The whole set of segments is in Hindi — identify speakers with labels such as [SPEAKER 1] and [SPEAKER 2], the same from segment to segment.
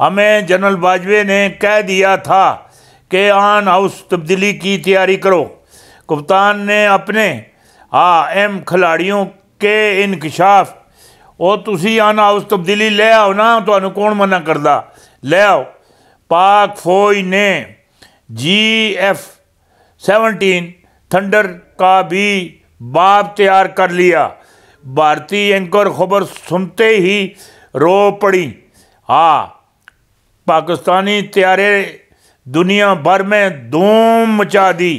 [SPEAKER 1] हमें जनरल बाजवे ने कह दिया था कि आन हाउस तब्दीली की तैयारी करो कप्तान ने अपने आ एम खिलाड़ियों के इनकशाफ ਉਹ ਤੁਸੀਂ हाउस तब्दीली ले आओ ना तो कौन मना ਮਨਾ ਕਰਦਾ ले आओ पाक फौज ने जी एफ सेवनटीन थंडर का भी बाप तैयार कर लिया भारतीय एंकर खबर सुनते ही रो पड़ी हाँ पाकिस्तानी त्यारे दुनिया भर में धूम मचा दी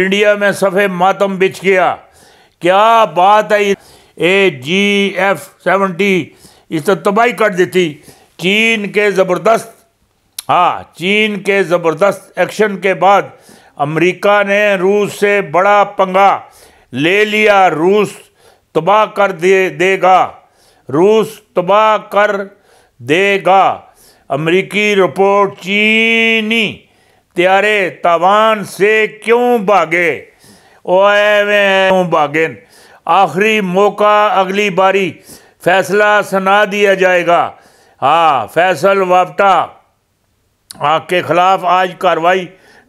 [SPEAKER 1] इंडिया में सफ़े मातम बिछ गया क्या बात है ए जी एफ सेवेंटी इस तो तबाही कर देती चीन के ज़बरदस्त हाँ चीन के ज़बरदस्त एक्शन के बाद अमेरिका ने रूस से बड़ा पंगा ले लिया रूस तबाह कर दे देगा रूस तबाह कर देगा अमरीकी रिपोर्ट चीनी त्यारे तवान से क्यों भागे ओए क्यों भागे आखिरी मौका अगली बारी फैसला सुना दिया जाएगा हाँ फैसल वापटा के ख़िलाफ़ आज कार्रवाई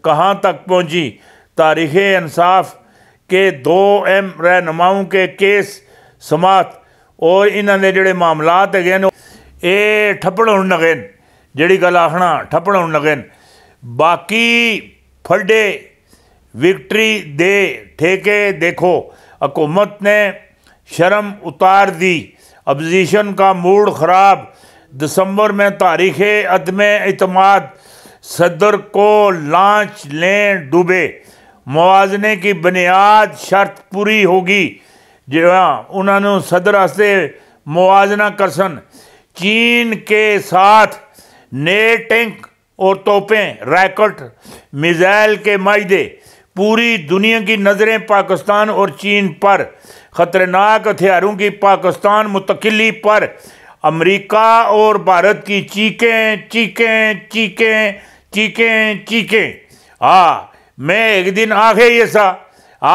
[SPEAKER 1] कहाँ तक पहुँची तारीख़ इंसाफ के दो एम रहनुमाओं के केस समात और इन्होंने जोड़े मामलात है ये ठप्पड़ होने लगे जड़ी गल आखना ठप्पण लगे बाकी ਬਾਕੀ विक्ट्री दे ठेके देखो हकूमत ने शर्म उतार दी अपोजिशन का मूड ख़राब दिसंबर में तारीख अदम अतमाद सदर को लांच लें डूबे मुआजने की बुनियाद शर्त पूरी होगी जो हाँ, उन्होंने सदर वास्ते कर सन चीन के साथ नए टैंक और तोपें रैकेट मिज़ाइल के मायदे पूरी दुनिया की नज़रें पाकिस्तान और चीन पर ख़तरनाक हथियारों की पाकिस्तान मुतकली पर अमेरिका और भारत की चीखें चीखें चीखें चीखें चीखें हाँ मैं एक दिन आखे ये सा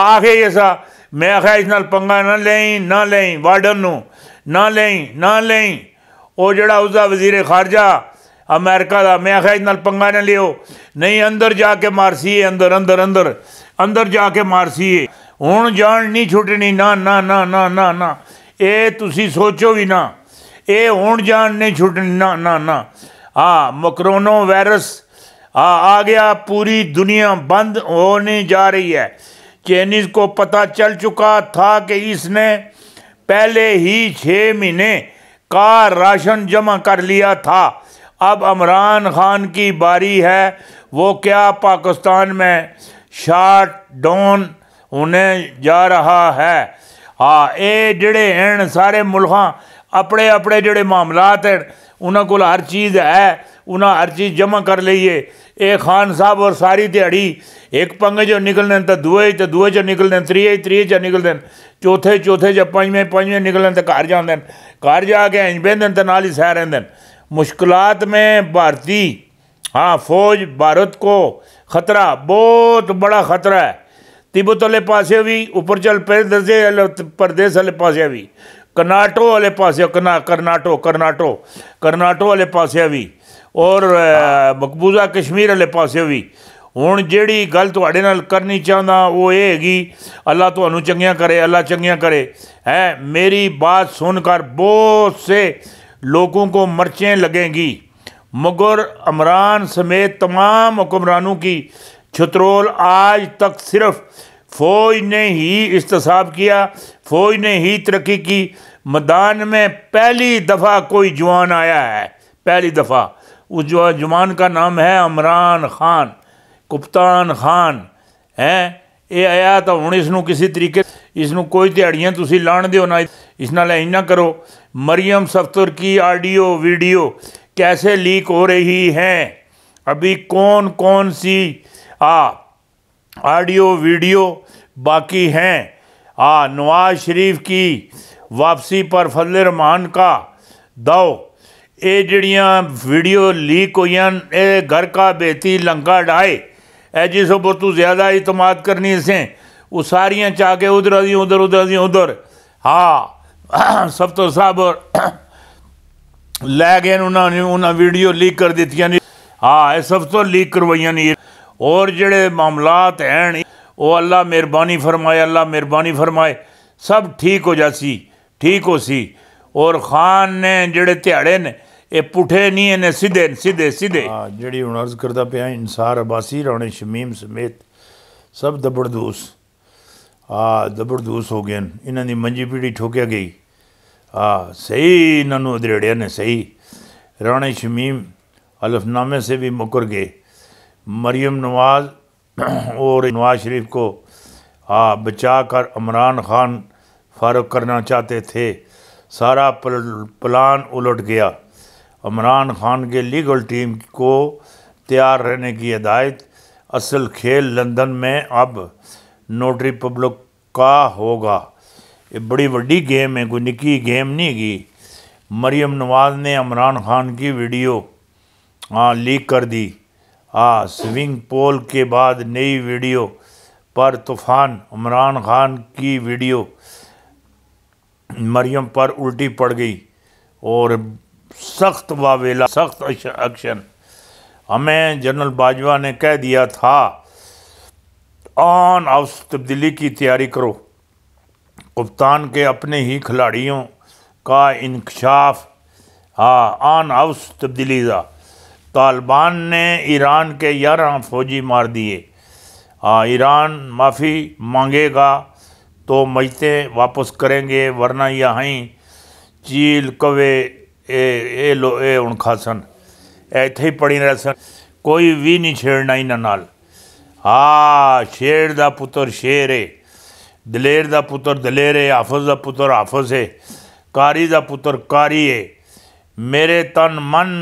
[SPEAKER 1] आखे ये सा मैं आखा इस नाल पंगा ना लें ना लें वार्डन ना लें ना लें और जड़ा उसका वजीर खारजा अमेरिका का मैं आख्या इन पंगा ना लियो नहीं अंदर जाके मार सी है अंदर अंदर अंदर अंदर जाके मार सी है हूँ जान नहीं छुटनी ना ना ना ना ना ना ये सोचो भी ना ये हूँ जान नहीं छुटनी ना ना ना हाँ मकरोनो वायरस आ आ गया पूरी दुनिया बंद होने जा रही है चाइनीज़ को पता चल चुका था कि इसने पहले ही छः महीने का राशन जमा कर लिया था अब अमरान ख़ान की बारी है वो क्या पाकिस्तान में शार्ट डाउन होने जा रहा है हाँ ये जड़े हैं सारे मुल्क अपने अपने जड़े मामलात हैं उन्होंने को हर चीज़ है उन्हें हर चीज़ जमा कर लीए ये खान साहब और सारी दिहाड़ी एक पंगे चो निकलने तो दुए तो दुए चो निकलने त्रिए त्रिए चो निकलते चौथे चौथे च पंजे पंजे निकलने तो घर जाते घर जाके इंज बहते तो नाल ही सह रहते मुश्किलात में भारतीय हाँ फौज भारत को ख़तरा बहुत बड़ा ख़तरा है तिब्बत वाले पास भी उपर चल प्रदेश प्रदेश वाले पास भी ਕਰਨਾਟੋ ਵਾਲੇ ਪਾਸੇ ਕਨਾ کرناٹو ਕਰਨਾਟੋ ਕਰਨਾਟੋ ਵਾਲੇ ਪਾਸੇ ਵੀ ਔਰ ਮਕਬੂਜ਼ਾ ਕਸ਼ਮੀਰ ਵਾਲੇ ਪਾਸੇ ਵੀ ਹੁਣ ਜਿਹੜੀ ਗੱਲ ਤੁਹਾਡੇ ਨਾਲ ਕਰਨੀ ਚਾਹੁੰਦਾ ਉਹ ਇਹ ਹੈਗੀ ਅੱਲਾ ਤੁਹਾਨੂੰ ਚੰਗੀਆਂ ਕਰੇ ਅੱਲਾ ਚੰਗੀਆਂ ਕਰੇ ਹੈ ਮੇਰੀ ਬਾਤ ਸੁਣ ਕਰ ਬਹੁਤ ਸੇ लोगों को मर्चें लगेंगी मगर अमरान समेत तमाम हुक्मरानों की छतरोल आज तक सिर्फ फ़ौज ने ही इसतसाब किया फ़ौज ने ही तरक्की की मैदान में पहली दफ़ा कोई जवान आया है पहली दफ़ा उस जवान का नाम है अमरान ख़ान कप्तान ख़ान हैं ਇਹ ਆਇਆ ਤਾਂ ਹੁਣ ਇਸ ਨੂੰ ਕਿਸੇ ਤਰੀਕੇ ਇਸ ਨੂੰ ਕੋਈ ਦਿਹਾੜੀਆਂ ਤੁਸੀਂ ਲਾਣ ਦਿਓ ਨਾ ਇਸ ਨਾਲ ਐਂ ਨਾ ਕਰੋ मरियम सफ्तर की ऑडियो वीडियो कैसे लीक हो रही हैं अभी कौन कौन सी आ ऑडियो वीडियो बाकी हैं आ नवाज शरीफ की वापसी पर फजल रहमान का दो ये जड़ियाँ वीडियो लीक हुई घर का बेहती लंका डाए ਇਹ ਜਿਸ ਉੱਪਰ ਤੂੰ ਜ਼ਿਆਦਾ ਇਤਮਾਦ ਕਰਨੀ ਸੇ ਉਹ ਸਾਰੀਆਂ ਚਾ ਕੇ ਉਧਰ ਦੀ ਉਧਰ ਉਧਰ ਦੀ ਉਧਰ ਹਾਂ ਸਭ ਤੋਂ ਸਾਹਿਬ ਲੈ ਗਏ ਉਹਨਾਂ ਨੇ ਉਹਨਾਂ ਵੀਡੀਓ ਲੀਕ ਕਰ ਦਿੱਤੀਆਂ ਨੇ ਹਾਂ ਇਹ ਸਭ ਤੋਂ ਲੀਕ ਕਰਵਾਈਆਂ ਨੇ और जड़े मामलात हैं वो अल्लाह मेहरबानी फरमाए अल्लाह मेहरबानी फरमाए सब ठीक हो जासी ठीक हो सी और खान ने जड़े ध्याड़े ने ਇਹ ਪੁੱਠੇ ਨਹੀਂ ਇਹਨੇ ਸਿੱਧੇ ਸਿੱਧੇ ਸਿੱਧੇ ਹਾਂ ਜਿਹੜੀ ਹੁਣ ਅਰਜ਼ ਕਰਦਾ ਪਿਆ ਇਨਸਾਰ ਅਬਾਸੀ ਰੌਣੇ ਸ਼ਮੀਮ ਸਮੇਤ ਸਭ ਦਬੜਦੂਸ ਆ ਦਬੜਦੂਸ ਹੋ ਗਏ ਇਹਨਾਂ ਦੀ ਮੰਜੀ ਪੀੜੀ ਠੋਕਿਆ ਗਈ ਆ ਸਹੀ ਇਹਨਾਂ ਨੂੰ ਅਧਰੇੜਿਆ ਨੇ ਸਹੀ ਰੌਣੇ ਸ਼ਮੀਮ अल्फनामे से भी मुकर गए मरियम नवाज और नवाज शरीफ को आ बचा कर इमरान खान फारूक करना चाहते थे सारा प्लान उलट गया इमरान खान के लीगल टीम को तैयार रहने की हदायत असल खेल लंदन में अब नोटरी पब्लिक का होगा ये बड़ी वड्डी गेम है कोई निकी गेम नहीं गई मरियम नवाज ने इमरान खान की वीडियो हाँ लीक कर दी हाँ स्विंग पोल के बाद नई वीडियो पर तूफान इमरान खान की वीडियो मरियम पर उल्टी पड़ गई और सख्त वावेला सख्त एक्शन हमें जनरल बाजवा ने कह दिया था ऑन ऑफ तब्दीली की तैयारी करो कप्तान के अपने ही खिलाड़ियों का इंकशाफ हाँ ऑन हाउस तब्दीली था तालिबान ने ईरान के ग्यारह फौजी मार दिए हाँ ईरान माफ़ी मांगेगा तो मजते वापस करेंगे वरना यहाँ चील कवे ਇਹ ਇਹ ਇਹ ਹੁਣ ਖਾਸਨ ਇੱਥੇ ਹੀ ਪੜੀ ਰਹਿ ਸਨ ਕੋਈ ਵੀ ਨਹੀਂ ਛੇੜਨਾ ਇਹਨਾਂ ਨਾਲ ਆ ਸ਼ੇਰ ਦਾ ਪੁੱਤਰ ਸ਼ੇਰ ਏ ਦਲੇਰ ਦਾ ਪੁੱਤਰ ਦਲੇਰ ਏ ਹਾਫਜ਼ ਦਾ ਪੁੱਤਰ ਹਾਫਜ਼ ਏ ਕਾਰੀ ਦਾ ਪੁੱਤਰ ਕਾਰੀ ਏ ਮੇਰੇ ਤਨ ਮਨ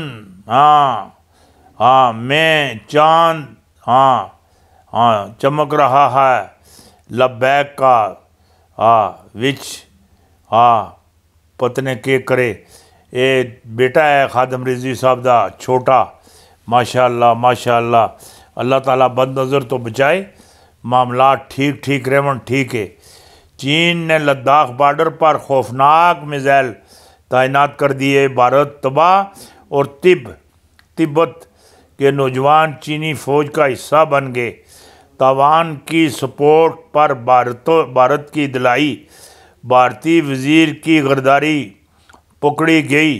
[SPEAKER 1] ਹਾਂ हाँ मैं चांद हाँ हाँ चमक रहा है लबैक का हाँ विच हाँ पतने के करे ये बेटा है खादम ਰਜ਼ੀ साहब का छोटा माशाला माशाला अल्लाह तला बद नज़र तो बचाए मामला ठीक ठीक रहन ठीक है चीन ने लद्दाख बार्डर पर खौफनाक मिज़ाइल तैनात कर दिए भारत तबाह और तिब तिब्बत के नौजवान चीनी फौज का हिस्सा बन गए तवान की सपोर्ट पर भारत भारत की दिलाई भारतीय वजीर की गर्दारी पकड़ी गई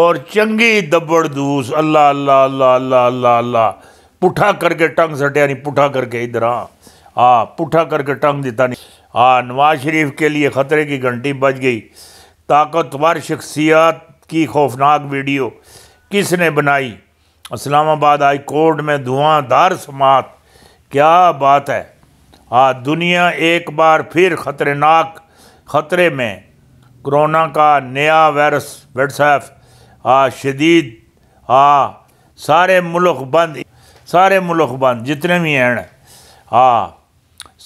[SPEAKER 1] और चंगी दबड़ दूस अल्लाह अल्लाह अल्लाह अल्लाह अल्लाह अल्लाह पुठा करके टंग सटिया नहीं पुठा करके इधर हाँ आ पुठा करके टंग दिता नहीं आ नवाज शरीफ के लिए ख़तरे की घंटी बज गई ताकतवर शख्सियात की खौफनाक वीडियो किसने बनाई इस्लामाबाद हाई कोर्ट में धुआंधार समात क्या बात है हाँ दुनिया एक बार फिर ख़तरनाक ख़तरे में कोरोना का नया वायरस वट्सएफ आ शदीद आ सारे मुल्क बंद सारे मुल्क बंद जितने भी हैं आ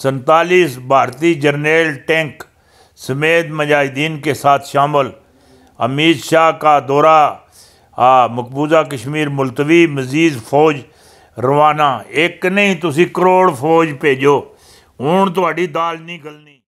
[SPEAKER 1] सैतालीस भारतीय जर्नेल टैंक समेत मजाहिदीन के साथ शामिल अमित शाह का दौरा आ मकबूजा कश्मीर मुलतवी मजीद फौज रवाना एक नहीं तुम करोड़ फौज भेजो हूँ थोड़ी दाल नहीं गलनी